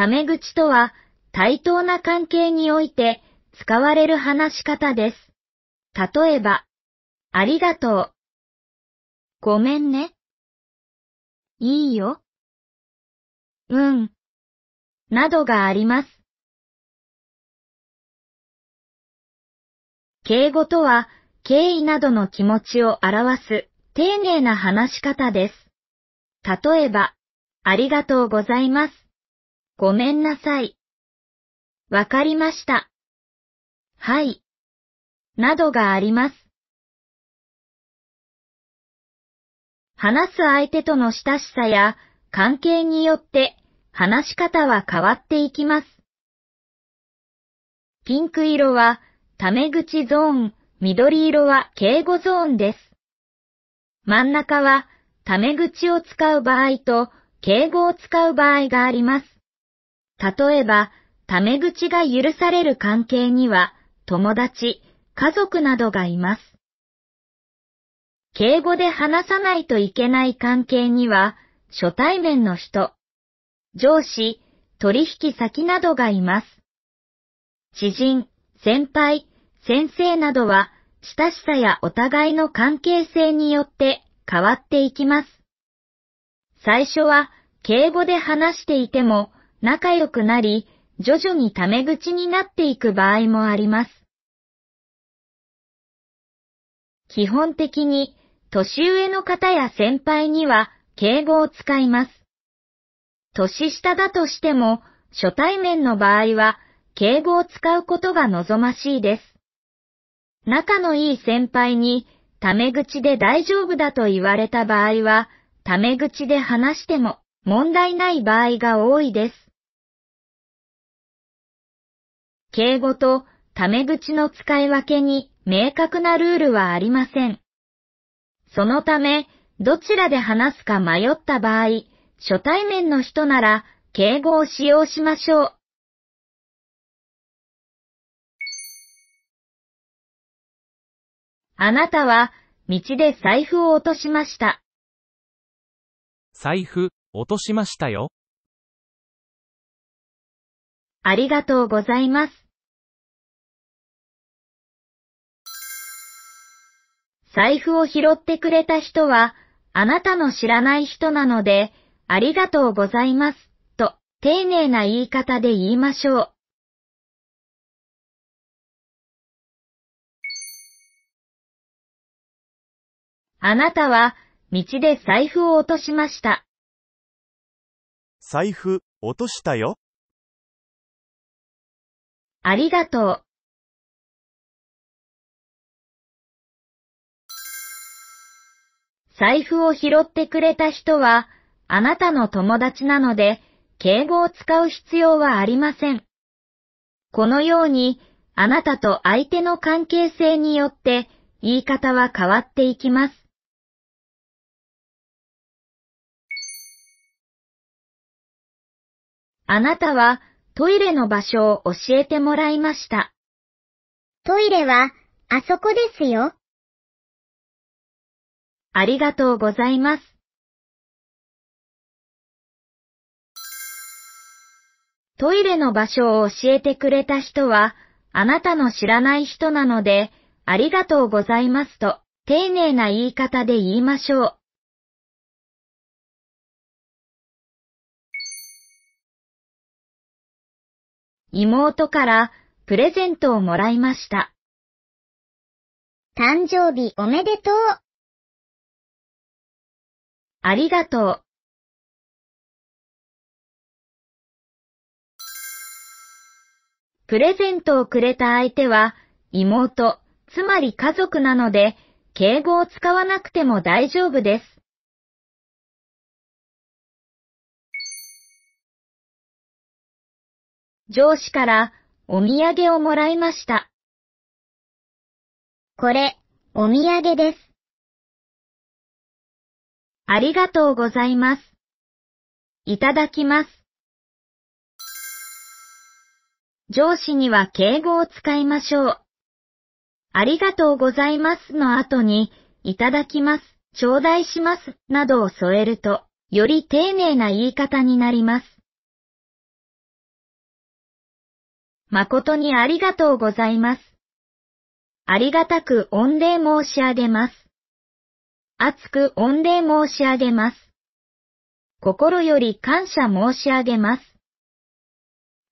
タメ口とは対等な関係において使われる話し方です。例えば、ありがとう。ごめんね。いいよ。うん。などがあります。敬語とは敬意などの気持ちを表す丁寧な話し方です。例えば、ありがとうございます。ごめんなさい。わかりました。はい。などがあります。話す相手との親しさや関係によって話し方は変わっていきます。ピンク色はタメ口ゾーン、緑色は敬語ゾーンです。真ん中はタメ口を使う場合と敬語を使う場合があります。例えば、タメ口が許される関係には、友達、家族などがいます。敬語で話さないといけない関係には、初対面の人、上司、取引先などがいます。知人、先輩、先生などは、親しさやお互いの関係性によって変わっていきます。最初は敬語で話していても、仲良くなり、徐々にタメ口になっていく場合もあります。基本的に、年上の方や先輩には敬語を使います。年下だとしても、初対面の場合は、敬語を使うことが望ましいです。仲のいい先輩に、タメ口で大丈夫だと言われた場合は、タメ口で話しても問題ない場合が多いです。敬語とタメ口の使い分けに明確なルールはありません。そのため、どちらで話すか迷った場合、初対面の人なら敬語を使用しましょう。あなたは道で財布を落としました。財布、落としましたよ。ありがとうございます。財布を拾ってくれた人は、あなたの知らない人なので、ありがとうございます、と、丁寧な言い方で言いましょう。あなたは、道で財布を落としました。財布、落としたよ。ありがとう。財布を拾ってくれた人は、あなたの友達なので、敬語を使う必要はありません。このように、あなたと相手の関係性によって言い方は変わっていきます。あなたはトイレの場所を教えてもらいました。トイレはあそこですよ。ありがとうございます。トイレの場所を教えてくれた人は、あなたの知らない人なので、ありがとうございますと、丁寧な言い方で言いましょう。妹からプレゼントをもらいました。誕生日おめでとう。ありがとう。プレゼントをくれた相手は妹、つまり家族なので、敬語を使わなくても大丈夫です。上司からお土産をもらいました。これ、お土産です。ありがとうございます。いただきます。上司には敬語を使いましょう。ありがとうございますの後に、いただきます、頂戴します、などを添えると、より丁寧な言い方になります。誠にありがとうございます。ありがたく御礼申し上げます。厚く御礼申し上げます。心より感謝申し上げます。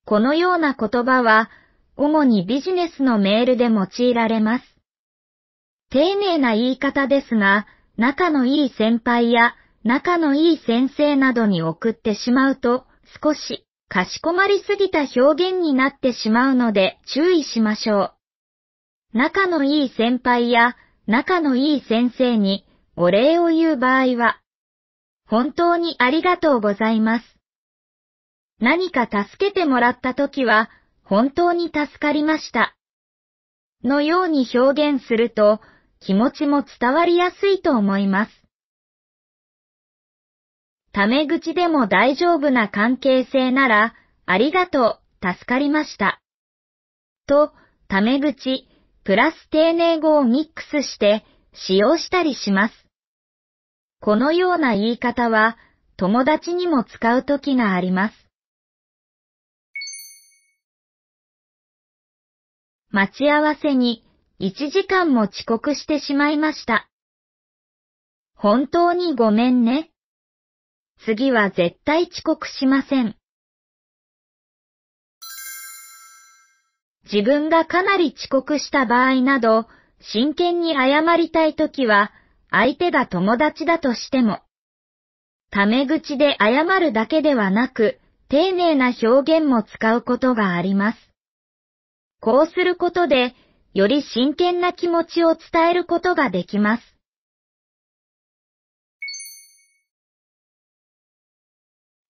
このような言葉は、主にビジネスのメールで用いられます。丁寧な言い方ですが、仲のいい先輩や仲のいい先生などに送ってしまうと、少しかしこまりすぎた表現になってしまうので注意しましょう。仲のいい先輩や仲のいい先生にお礼を言う場合は、本当にありがとうございます。何か助けてもらった時は、本当に助かりました。のように表現すると、気持ちも伝わりやすいと思います。タメ口でも大丈夫な関係性なら、ありがとう、助かりました。と、タメ口、プラス丁寧語をミックスして使用したりします。このような言い方は友達にも使う時があります。待ち合わせに1時間も遅刻してしまいました。本当にごめんね。次は絶対遅刻しません。自分がかなり遅刻した場合など、真剣に謝りたいときは、相手が友達だとしても、タメ口で謝るだけではなく、丁寧な表現も使うことがあります。こうすることで、より真剣な気持ちを伝えることができます。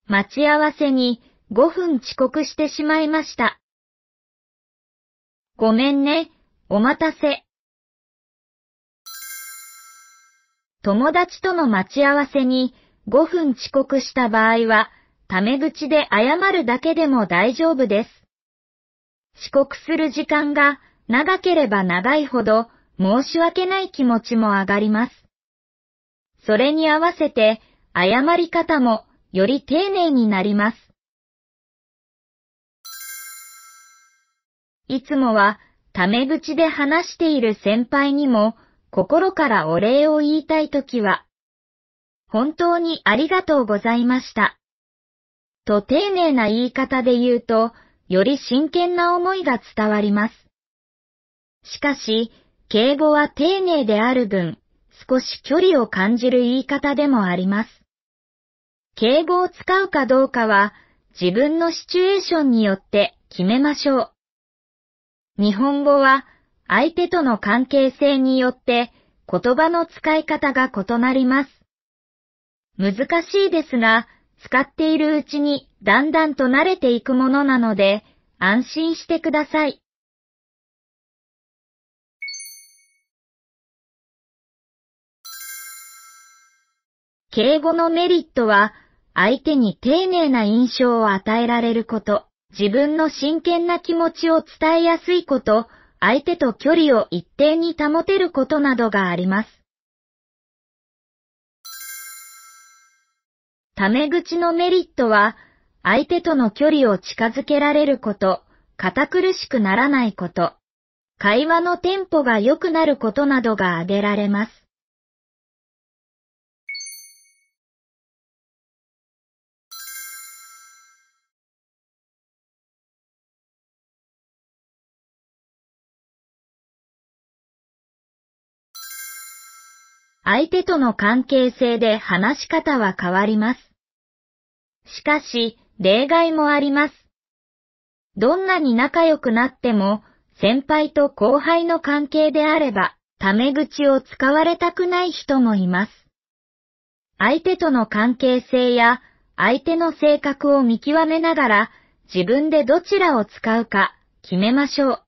待ち合わせに5分遅刻してしまいました。ごめんね、お待たせ。友達との待ち合わせに5分遅刻した場合は、タメ口で謝るだけでも大丈夫です。遅刻する時間が長ければ長いほど申し訳ない気持ちも上がります。それに合わせて謝り方もより丁寧になります。いつもはタメ口で話している先輩にも心からお礼を言いたいときは、本当にありがとうございました。と丁寧な言い方で言うと、より真剣な思いが伝わります。しかし、敬語は丁寧である分、少し距離を感じる言い方でもあります。敬語を使うかどうかは、自分のシチュエーションによって決めましょう。日本語は、相手との関係性によって言葉の使い方が異なります。難しいですが、使っているうちにだんだんと慣れていくものなので、安心してください。敬語のメリットは、相手に丁寧な印象を与えられること、自分の真剣な気持ちを伝えやすいこと、相手と距離を一定に保てることなどがあります。タメ口のメリットは、相手との距離を近づけられること、堅苦しくならないこと、会話のテンポが良くなることなどが挙げられます。相手との関係性で話し方は変わります。しかし、例外もあります。どんなに仲良くなっても、先輩と後輩の関係であれば、タメ口を使われたくない人もいます。相手との関係性や相手の性格を見極めながら自分でどちらを使うか決めましょう。